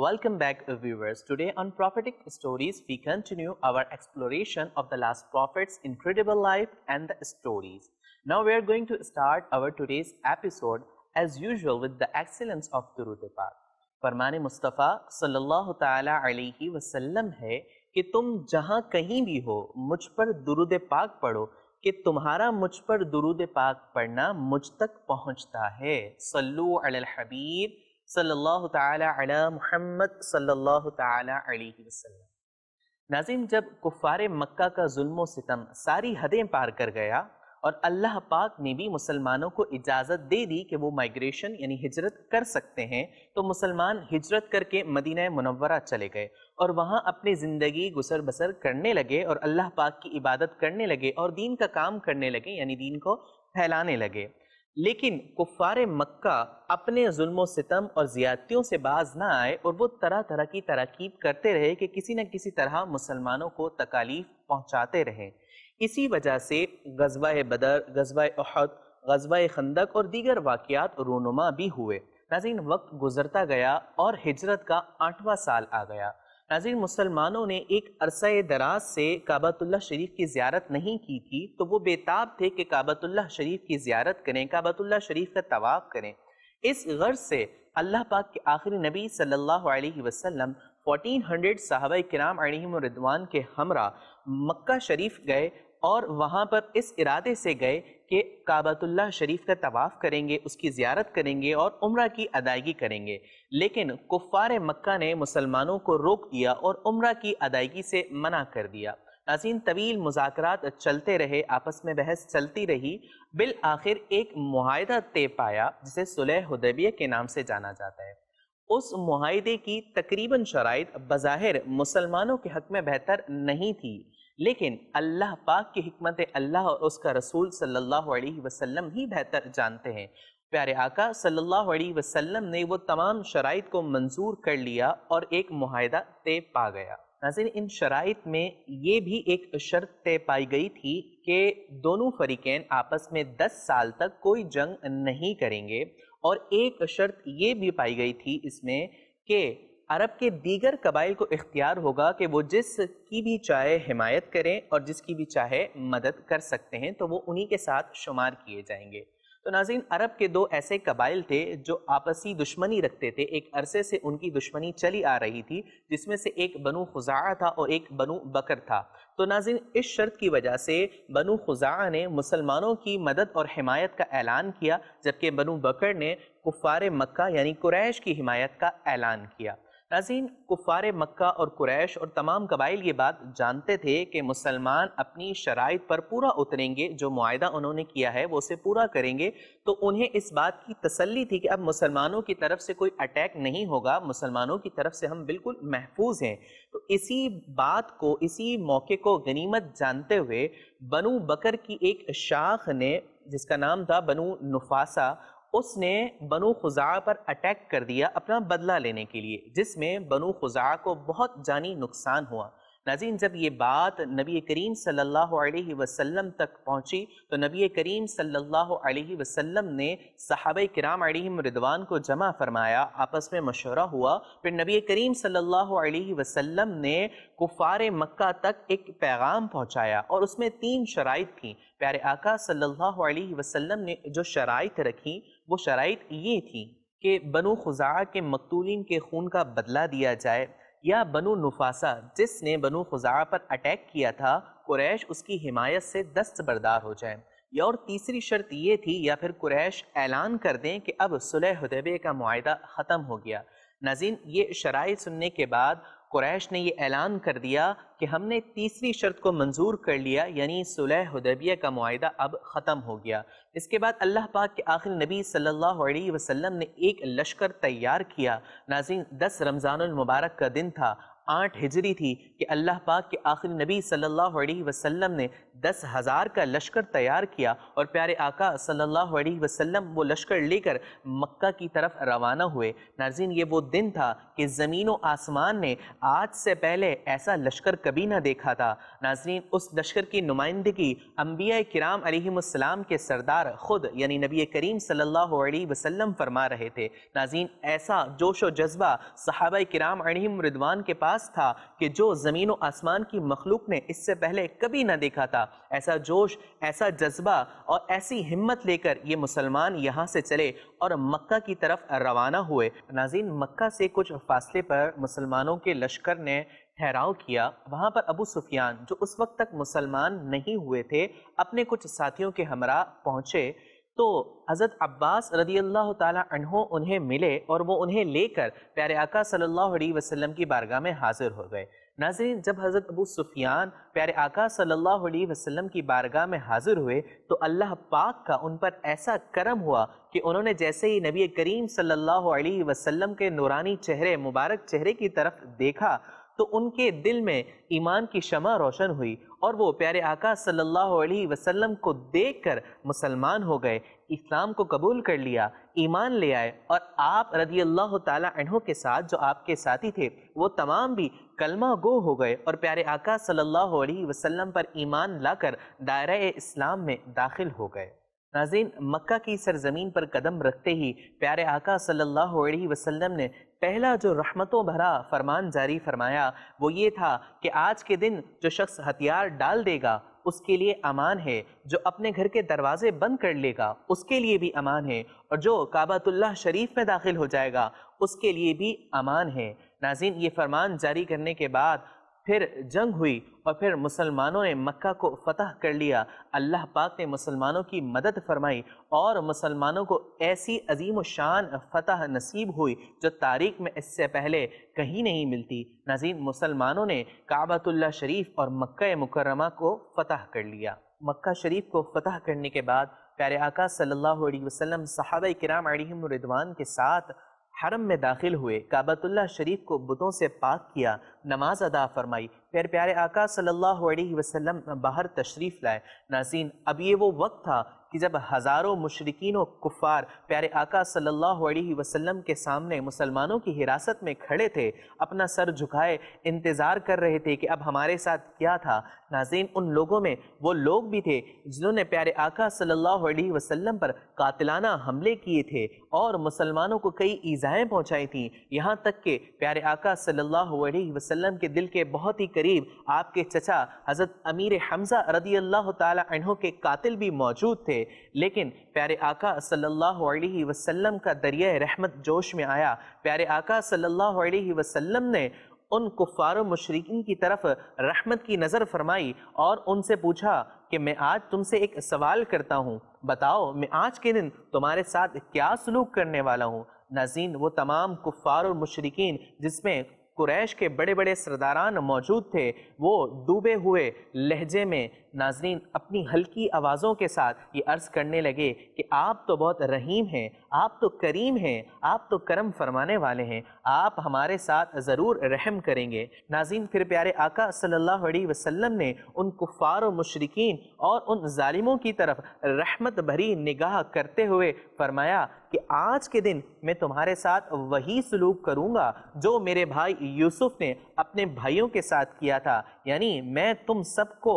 Welcome back uh, viewers. Today on Prophetic Stories, we continue our exploration of the last prophet's incredible life and the stories. Now we are going to start our today's episode as usual with the excellence of Durutipad. Parmani Mustafa sallallahu ta'ala alayhi Wasallam, sallam hai ki tum jahan kahin bhi ho mujh par durud pak padho ki tumhara mujh par durud pak padhna mujh tak pahunchta hai sallu alal habib सल्लल्लाहु ताला अला मुहम्मद सल्लल्लाहु ताला अलैहि वसल्लम नाजिम जब कुफार मक्का का जुल्म सितम सारी हदें पार कर गया और अल्लाह पाक ने भी मुसलमानों को इजाज़त दे दी कि वो माइग्रेशन यानी हिजरत कर सकते हैं तो मुसलमान हिजरत करके मदीना मनवरा चले गए और वहाँ अपनी ज़िंदगी गुसर बसर करने लगे और अल्लाह पाक की इबादत करने लगे और दीन का काम करने लगे यानी दीन को फैलाने लगे लेकिन कुफार मक्का अपने जुल्म सितम और ज्यादतियों से बाज ना आए और वो तरह तरह की तरकीब करते रहे कि किसी न किसी तरह मुसलमानों को तकालीफ पहुंचाते रहे इसी वजह से गजवा बदर गजवा अहद गजवा खंदक और दीगर वाकियात रोनुमा भी हुए नाजीन वक्त गुजरता गया और हिजरत का आठवां साल आ गया नाजिन मुसलमानों ने एक अरसा दराज से काबतुल्ला शरीफ की ज्यारत नहीं की थी तो वो बेताब थे कि काबतुल्ला शरीफ की ज्यारत करें काबतुल्ला शरीफ का तवाफ़ करें इस गर्ज से अल्लाह पाक के आखिरी नबी सल्लल्लाहु अलैहि वसल्लम 1400 साहब कराम रिदवान के हमरा मक्का शरीफ गए और वहाँ पर इस इरादे से गए कि काबतुल्ला शरीफ का तवाफ़ करेंगे उसकी ज़्यारत करेंगे और उम्र की अदायगी करेंगे लेकिन कुफ़ार मक्का ने मुसलमानों को रोक दिया और उम्र की अदायगी से मना कर दिया नाजीन तवील मुजाकर चलते रहे आपस में बहस चलती रही बिल आखिर एक माहदा तय पाया जिसे सुलह हदबी के नाम से जाना जाता है उस माहदे की तकरीबन शराइ बज़ाहिर मुसलमानों के हक में बेहतर नहीं थी लेकिन अल्लाह पाक की हमत अल्लाह और उसका रसूल सल्लल्लाहु अलैहि वसल्लम ही बेहतर जानते हैं प्यारे आका सल्लल्लाहु अलैहि वसल्लम ने वो तमाम शराइ को मंजूर कर लिया और एक माहिदा तय पा गया नाजिन इन शराइ में ये भी एक शर्त तय पाई गई थी कि दोनों फरीकैन आपस में दस साल तक कोई जंग नहीं करेंगे और एक शर्त ये भी पाई गई थी इसमें कि अरब के दीगर कबाइल को इख्तियार होगा कि वो जिस की भी चाहे हिमायत करें और जिसकी भी चाहे मदद कर सकते हैं तो वो उन्हीं के साथ शुमार किए जाएंगे तो नाजीन अरब के दो ऐसे कबाइल थे जो आपसी दुश्मनी रखते थे एक अरसे से उनकी दुश्मनी चली आ रही थी जिसमें से एक बनु खुजा था और एक बनु बकर था तो नाजिन इस शर्त की वजह से बनु खुजा ने मुसलमानों की मदद और हिमायत का ऐलान किया जबकि बनु बकर ने कुफ़ार मक्का यानी कुरैश की हिमायत का ऐलान किया नाजीन कुफार मक्का और कुरैश और तमाम कबाइल ये बात जानते थे कि मुसलमान अपनी शराइ पर पूरा उतरेंगे जो माहा उन्होंने किया है वो उसे पूरा करेंगे तो उन्हें इस बात की तसल्ली थी कि अब मुसलमानों की तरफ से कोई अटैक नहीं होगा मुसलमानों की तरफ से हम बिल्कुल महफूज हैं तो इसी बात को इसी मौके को गनीमत जानते हुए बनु बकर की एक शाख ने जिसका नाम था बनु नफासा उसने बनु खुजा पर अटैक कर दिया अपना बदला लेने के लिए जिसमें बनु खुजा को बहुत जानी नुकसान हुआ नाजीन जब ये बात नबी करीम सल्लल्लाहु अलैहि वसल्लम तक पहुंची तो नबी करीम सल्लल्लाहु अलैहि वसल्लम ने सहाब कराम रिदवान को जमा फरमाया आपस में मशवरा हुआ फिर नबी करीम सल्लल्लाहु अलैहि वसल्लम ने कुफार मक्का तक एक पैगाम पहुंचाया और उसमें तीन शराइ थी प्यारे आका सल्लल्लाहु अलैहि वसल्लम ने जो शराइ रखी वो शराइ ये थी कि बनु खुजा के मकतूलिन के खून का बदला दिया जाए या बनु नुफासा जिसने बनु खुजा पर अटैक किया था कुरैश उसकी हिमायत से दस्तबरदार हो जाए या और तीसरी शर्त ये थी या फिर कुरैश ऐलान कर दें कि अब सुलह हदेबे का माह ख़त्म हो गया नजीन ये शराय सुनने के बाद कुरैश ने यह ऐलान कर दिया कि हमने तीसरी शर्त को मंजूर कर लिया यानी सुलह हदबिया का माहा अब ख़त्म हो गया इसके बाद अल्लाह पाक के आखिर नबी सल्लल्लाहु अलैहि वसल्लम ने एक लश्कर तैयार किया नाजिन दस रमज़ान मुबारक का दिन था आठ हिजरी थी कि अल्लाह पाक के आखिरी नबी सल्लल्लाहु अलैहि वसल्लम ने दस हज़ार का लश्कर तैयार किया और प्यारे आका सल्लल्लाहु अलैहि वसल्लम वो लश्कर लेकर मक्का की तरफ रवाना हुए नाजिन ये वो दिन था कि ज़मीन व आसमान ने आज से पहले ऐसा लश्कर कभी ना देखा था नाजरीन उस लश्कर की नुमाइंदगी अम्बिया कराम अलैहिस्सलाम के सरदार ख़ुद यानी नबी करीम सल्लल्लाहु अलैहि फरमा रहे थे नाजीन ऐसा जोश व जज्बा सहाबा कराम अलीम रिदवान के पास अंदाज था कि जो ज़मीन व आसमान की मखलूक ने इससे पहले कभी ना देखा था ऐसा जोश ऐसा जज्बा और ऐसी हिम्मत लेकर ये मुसलमान यहाँ से चले और मक्का की तरफ रवाना हुए नाजीन मक्का से कुछ फासले पर मुसलमानों के लश्कर ने ठहराव किया वहाँ पर अबू सुफियान जो उस वक्त तक मुसलमान नहीं हुए थे अपने कुछ साथियों के हमरा पहुँचे तो हज़रत अब्बास रदी अल्लाह तहो उन्हें मिले और वो उन्हें लेकर प्यारे आका सल्लल्लाहु अलैहि वसल्लम की बारगाह में हाजिर हो गए नाजरीन जब हज़रत अबू सुफियान प्यारे आका सल्लल्लाहु अलैहि वसल्लम की बारगाह में हाजिर हुए तो अल्लाह पाक का उन पर ऐसा करम हुआ कि उन्होंने जैसे ही नबी करीम सल्ला अलैहि के नूरानी चेहरे मुबारक चेहरे की तरफ देखा तो उनके दिल में ईमान की शमा रोशन हुई और वो प्यारे आका सल्लल्लाहु अलैहि वसल्लम को देखकर मुसलमान हो गए इस्लाम को कबूल कर लिया ईमान ले आए और आप रदी अल्लाह तहों के साथ जो आपके साथी थे वो तमाम भी कलमा गो हो गए और प्यारे आका सल्लल्लाहु अलैहि वसल्लम पर ईमान लाकर दायरा इस्लाम में दाखिल हो गए नाजीन मक्का की सरजमीन पर कदम रखते ही प्यारे आका सल्लल्लाहु अलैहि वसल्लम ने पहला जो रहमतों भरा फरमान जारी फरमाया वो ये था कि आज के दिन जो शख्स हथियार डाल देगा उसके लिए अमान है जो अपने घर के दरवाजे बंद कर लेगा उसके लिए भी अमान है और जो काबातुल्लाह शरीफ में दाखिल हो जाएगा उसके लिए भी अमान है नाजीन ये फरमान जारी करने के बाद फिर जंग हुई और फिर मुसलमानों ने मक्का को फतह कर लिया अल्लाह पाक ने मुसलमानों की मदद फरमाई और मुसलमानों को ऐसी अजीम शान फतह नसीब हुई जो तारीख में इससे पहले कहीं नहीं मिलती नजीम मुसलमानों ने काबतुल्ला शरीफ और मक्का मुकरमा को फतह कर लिया मक्का शरीफ को फतह करने के बाद प्यारे आका सल्लल्लाहु अलैहि वसल्लम सहाबा कराम रिदवान के साथ हरम में दाखिल हुए काबतुल्ला शरीफ को बुतों से पाक किया नमाज अदा फरमाई फिर प्यारे आका सल्लल्लाहु अलैहि वसल्लम बाहर तशरीफ़ लाए नाजीन अब ये वो वक्त था कि जब हज़ारों मशरकिन कुफ़ार प्यारे आका सल्लल्लाहु अलैहि वसल्लम के सामने मुसलमानों की हिरासत में खड़े थे अपना सर झुकाए इंतज़ार कर रहे थे कि अब हमारे साथ क्या था नाजीन उन लोगों में वो लोग भी थे जिन्होंने प्यारे आका सल्लल्लाहु अलैहि वसल्लम पर कातिलाना हमले किए थे और मुसलमानों को कई ईजाएँ पहुँचाई थीं यहाँ तक कि प्यारे आका सल्लल्लाहु अलैहि वसल्लम के दिल के बहुत ही करीब आपके चचा हज़रत अमीर हमज़ा रदी अल्लाह तहों के कातिल भी मौजूद थे लेकिन प्यारे आका सल्लल्लाहु अलैहि वसल्लम का दरिया रहमत जोश में आया प्यारे आका सल्लल्लाहु अलैहि वसल्लम ने उन कुफ़ार मशरकिन की तरफ रहमत की नज़र फरमाई और उनसे पूछा कि मैं आज तुमसे एक सवाल करता हूँ बताओ मैं आज के दिन तुम्हारे साथ क्या सलूक करने वाला हूँ नाजीन वो तमाम कुफ़ार और मशरकिन जिसमें कुरैश के बड़े बड़े सरदारान मौजूद थे वो डूबे हुए लहजे में नाजरीन अपनी हल्की आवाज़ों के साथ ये अर्ज़ करने लगे कि आप तो बहुत रहीम हैं आप तो करीम हैं आप तो करम फरमाने वाले हैं आप हमारे साथ ज़रूर रहम करेंगे नाजीन फिर प्यारे आका सल्लल्लाहु अलैहि वसल्लम ने उन कुफ़ार और मशरकिन और उन ालिमों की तरफ रहमत भरी निगाह करते हुए फरमाया कि आज के दिन मैं तुम्हारे साथ वही सलूक करूँगा जो मेरे भाई यूसुफ ने अपने भाइयों के साथ किया था यानी मैं तुम सबको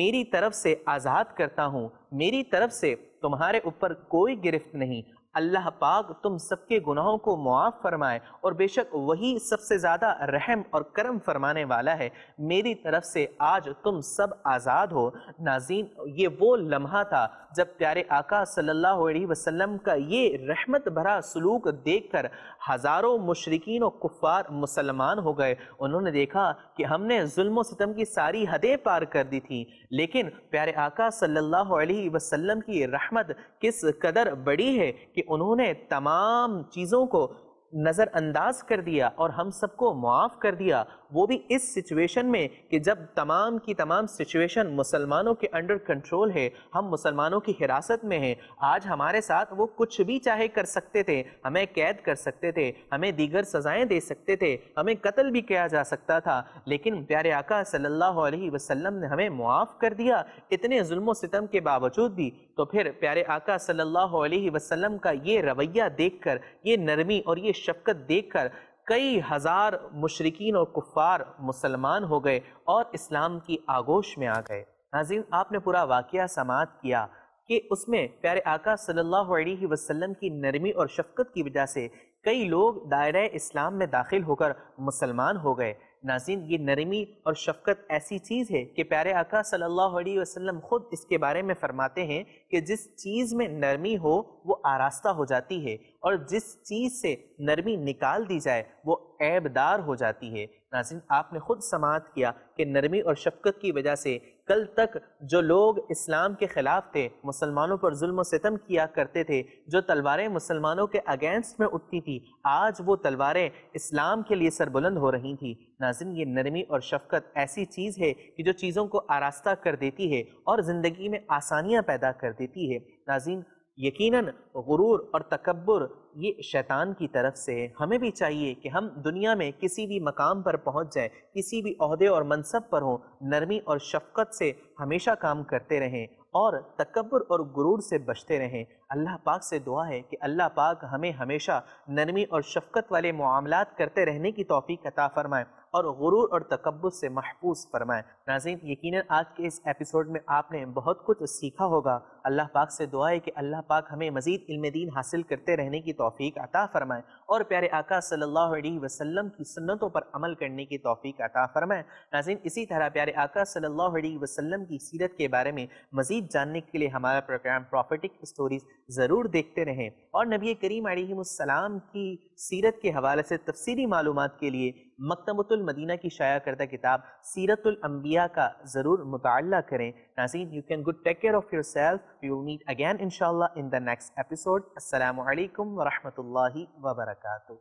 मेरी तरफ से आज़ाद करता हूँ मेरी तरफ से तुम्हारे ऊपर कोई गिरफ्त नहीं अल्लाह पाक तुम सबके गुनाहों को मुआफ़ फरमाए और बेशक वही सबसे ज़्यादा रहम और करम फरमाने वाला है मेरी तरफ से आज तुम सब आज़ाद हो नाजीन ये वो लम्हा था जब प्यारे आका सल्लल्लाहु अलैहि वसल्लम का ये रहमत भरा सलूक देखकर हज़ारों मशरकिन और कुफ़ार मुसलमान हो गए उन्होंने देखा कि हमने जुल्म सितम की सारी हदें पार कर दी थी लेकिन प्यारे आका सल्लल्लाहु अलैहि वसल्लम की रहमत किस कदर बड़ी है कि कि उन्होंने तमाम चीज़ों को नज़रअंदाज कर दिया और हम सबको मुआफ़ कर दिया वो भी इस सिचुएशन में कि जब तमाम की तमाम सिचुएशन मुसलमानों के अंडर कंट्रोल है हम मुसलमानों की हिरासत में हैं आज हमारे साथ वो कुछ भी चाहे कर सकते थे हमें कैद कर सकते थे हमें दीगर सज़ाएँ दे सकते थे हमें कत्ल भी किया जा सकता था लेकिन प्यारे आका सल्लल्लाहु अलैहि वसल्लम ने हमें मुआफ़ कर दिया इतने जुल्म सितम के बावजूद भी तो फिर प्यारे आका सल्लल्लाहु अलैहि वसल्लम का ये रवैया देखकर ये नरमी और ये शफकत देखकर कई हज़ार मशरकिन और कुफ़ार मुसलमान हो गए और इस्लाम की आगोश में आ गए नाजीन आपने पूरा वाक़ समात किया कि उसमें प्यारे आका सल्लल्लाहु अलैहि वसल्लम की नरमी और शफकत की वजह से कई लोग दायरे इस्लाम में दाखिल होकर मुसलमान हो गए नाजिन ये नरमी और शफकत ऐसी चीज़ है कि प्यारे आका सल्लल्लाहु अलैहि वसल्लम खुद इसके बारे में फरमाते हैं कि जिस चीज़ में नरमी हो वो आरास्ता हो जाती है और जिस चीज़ से नरमी निकाल दी जाए वो ऐबदार हो जाती है नाजिन आपने खुद समात किया कि नरमी और शफकत की वजह से कल तक जो लोग इस्लाम के ख़िलाफ़ थे मुसलमानों पर जुल्म सितम किया करते थे जो तलवारें मुसलमानों के अगेंस्ट में उठती थी आज वो तलवारें इस्लाम के लिए सरबुलंद हो रही थी नाजिन ये नरमी और शफकत ऐसी चीज़ है कि जो चीज़ों को आरास्ता कर देती है और ज़िंदगी में आसानियाँ पैदा कर देती है नाजिन यकीनन गुरूर और तकबर ये शैतान की तरफ से हमें भी चाहिए कि हम दुनिया में किसी भी मकाम पर पहुंच जाए किसी भी अहदे और मनसब पर हों नरमी और शफकत से हमेशा काम करते रहें और तकबर और गुरूर से बचते रहें अल्लाह पाक से दुआ है कि अल्लाह पाक हमें हमेशा नरमी और शफकत वाले मामला करते रहने की तोफ़ी कता फ़रमाएँ और गुरूर और तकबुस से महफूज फरमाएं नाजीन यकीन आज के इस एपिसोड में आपने बहुत कुछ सीखा होगा अल्लाह पाक से दुआ है कि अल्लाह पाक हमें मजीद इल्म दीन हासिल करते रहने की तोफ़ी अता फ़रमाएँ और प्यारे आका सल्लल्लाहु अलैहि वसल्लम की सुन्नतों पर अमल करने की तोफ़ी अता फ़रमाएँ नाजीन इसी तरह प्यारे आका सल्लल्लाहु अलैहि वसल्लम की सीरत के बारे में मज़ीद जानने के लिए हमारा प्रोग्राम प्रॉपर्टिक स्टोरीज़ ज़रूर देखते रहें और नबी करीम आलिम की सीरत के हवाले से तफसीली मालूम के लिए मकतमतुलमदीना की शाया करदा किताब सीरतुलम्बिया का ज़रूर मुताल करें नाजीन you can good take care of yourself you meet again in in the next episode असल वरहमल वबरकू